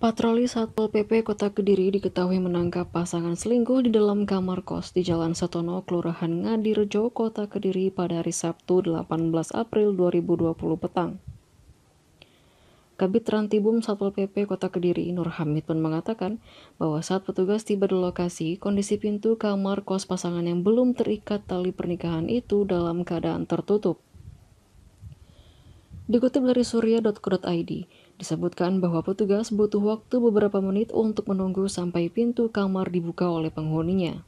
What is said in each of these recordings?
Patroli Satpol PP Kota Kediri diketahui menangkap pasangan selingkuh di dalam kamar kos di Jalan Setono, Kelurahan Ngadirejo, Kota Kediri pada hari Sabtu 18 April 2020 petang. Kabit Rantibum Satpol PP Kota Kediri Nur Hamid pun mengatakan bahwa saat petugas tiba di lokasi, kondisi pintu kamar kos pasangan yang belum terikat tali pernikahan itu dalam keadaan tertutup. Dikutip dari surya.co.id, Disebutkan bahwa petugas butuh waktu beberapa menit untuk menunggu sampai pintu kamar dibuka oleh penghuninya.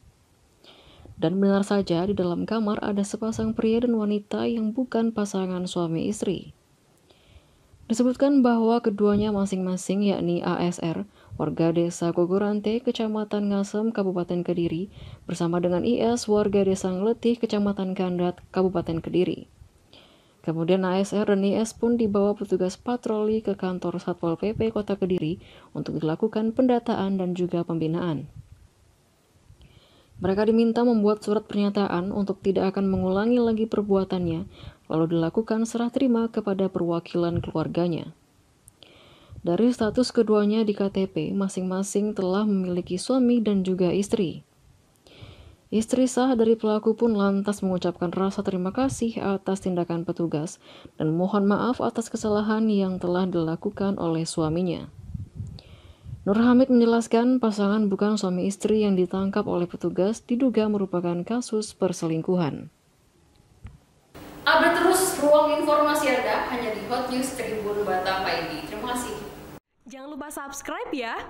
Dan benar saja di dalam kamar ada sepasang pria dan wanita yang bukan pasangan suami istri. Disebutkan bahwa keduanya masing-masing yakni ASR, warga desa Kogorante, Kecamatan Ngasem, Kabupaten Kediri, bersama dengan IS, warga desa Ngletih, Kecamatan Kandrat, Kabupaten Kediri. Kemudian ASR dan IS pun dibawa petugas patroli ke kantor Satpol PP Kota Kediri untuk dilakukan pendataan dan juga pembinaan. Mereka diminta membuat surat pernyataan untuk tidak akan mengulangi lagi perbuatannya, lalu dilakukan serah terima kepada perwakilan keluarganya. Dari status keduanya di KTP, masing-masing telah memiliki suami dan juga istri. Istri sah dari pelaku pun lantas mengucapkan rasa terima kasih atas tindakan petugas dan mohon maaf atas kesalahan yang telah dilakukan oleh suaminya. Nur Hamid menjelaskan pasangan bukan suami istri yang ditangkap oleh petugas diduga merupakan kasus perselingkuhan. Update terus ruang informasi Anda hanya di Hot News Tribun Batam ID. Terima kasih. Jangan lupa subscribe ya.